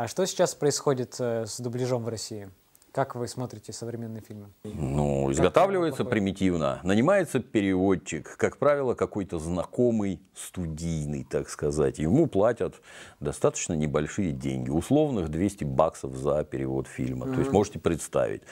А что сейчас происходит э, с дубляжом в России? Как вы смотрите современные фильмы? Ну, изготавливается примитивно. Нанимается переводчик, как правило, какой-то знакомый, студийный, так сказать. Ему платят достаточно небольшие деньги, условных 200 баксов за перевод фильма. Mm-hmm. То есть можете представить,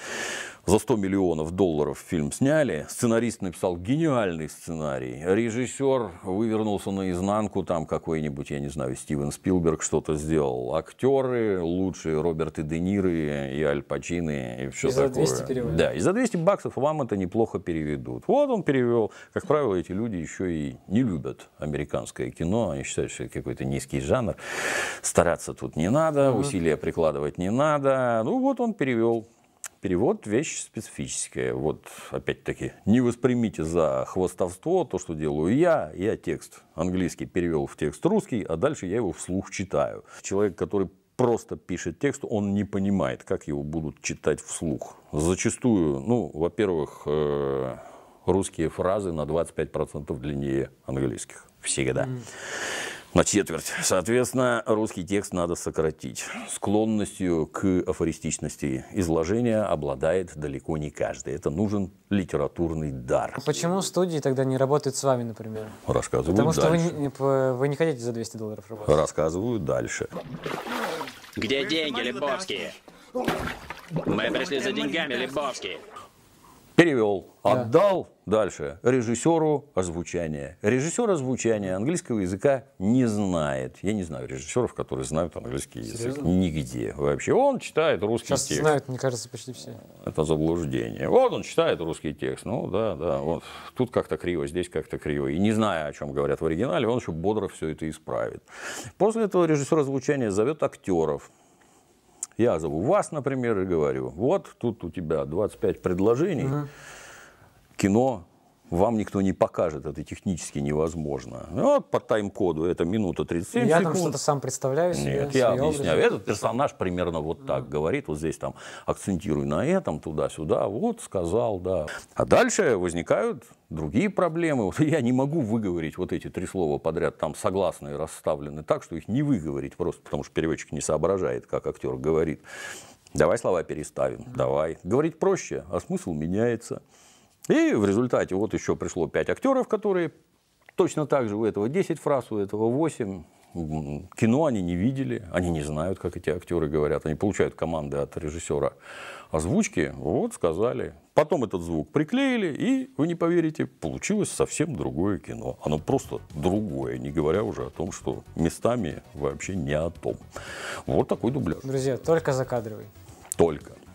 за 100 миллионов долларов фильм сняли, сценарист написал гениальный сценарий, режиссер вывернулся наизнанку, там какой-нибудь, я не знаю, Стивен Спилберг что-то сделал, актеры лучшие Роберты Де Ниро и Аль Пачино войны и все и такое. за 200 переводят. Да, и за 200 баксов вам это неплохо переведут. Вот он перевел. Как правило, эти люди еще и не любят американское кино. Они считают, что это какой-то низкий жанр. Стараться тут не надо, угу. усилия прикладывать не надо. Ну вот он перевел. Перевод – вещь специфическая. Вот, опять-таки, не воспримите за хвостовство то, что делаю я. Я текст английский перевел в текст русский, а дальше я его вслух читаю. Человек, который просто пишет текст, он не понимает, как его будут читать вслух. Зачастую, ну, во-первых, э, русские фразы на 25% длиннее английских. Всегда. На четверть. Соответственно, русский текст надо сократить. Склонностью к афористичности изложения обладает далеко не каждый. Это нужен литературный дар. А почему студии тогда не работают с вами, например? Рассказывают Потому что Вы, не, вы не хотите за 200 долларов работать. Рассказываю дальше. Где деньги, Лебовские? Мы пришли за деньгами, Лебовские перевел, отдал да. дальше режиссеру озвучания. Режиссер озвучания английского языка не знает. Я не знаю режиссеров, которые знают английский Серьезно? язык нигде вообще. Он читает русский Сейчас текст. знают, мне кажется, почти все. Это заблуждение. Вот он читает русский текст. Ну да, да. Вот. Тут как-то криво, здесь как-то криво. И не зная, о чем говорят в оригинале, он еще бодро все это исправит. После этого режиссер озвучания зовет актеров. Я зову вас, например, и говорю, вот тут у тебя 25 предложений, угу. кино, вам никто не покажет, это технически невозможно. Ну, вот по тайм-коду это минута 37 я секунд. Я там что-то сам представляю себе. Нет, я объясняю. Образы. Этот персонаж примерно вот так mm. говорит, вот здесь там акцентирую на этом, туда-сюда, вот сказал, да. А дальше возникают другие проблемы. Вот я не могу выговорить вот эти три слова подряд, там согласные расставлены так, что их не выговорить просто, потому что переводчик не соображает, как актер говорит. Давай слова переставим, mm. давай. Говорить проще, а смысл меняется. И в результате вот еще пришло 5 актеров, которые точно так же у этого 10 фраз, у этого 8. Кино они не видели, они не знают, как эти актеры говорят. Они получают команды от режиссера озвучки, вот сказали. Потом этот звук приклеили, и, вы не поверите, получилось совсем другое кино. Оно просто другое, не говоря уже о том, что местами вообще не о том. Вот такой дубляж. Друзья, только закадровый. Только.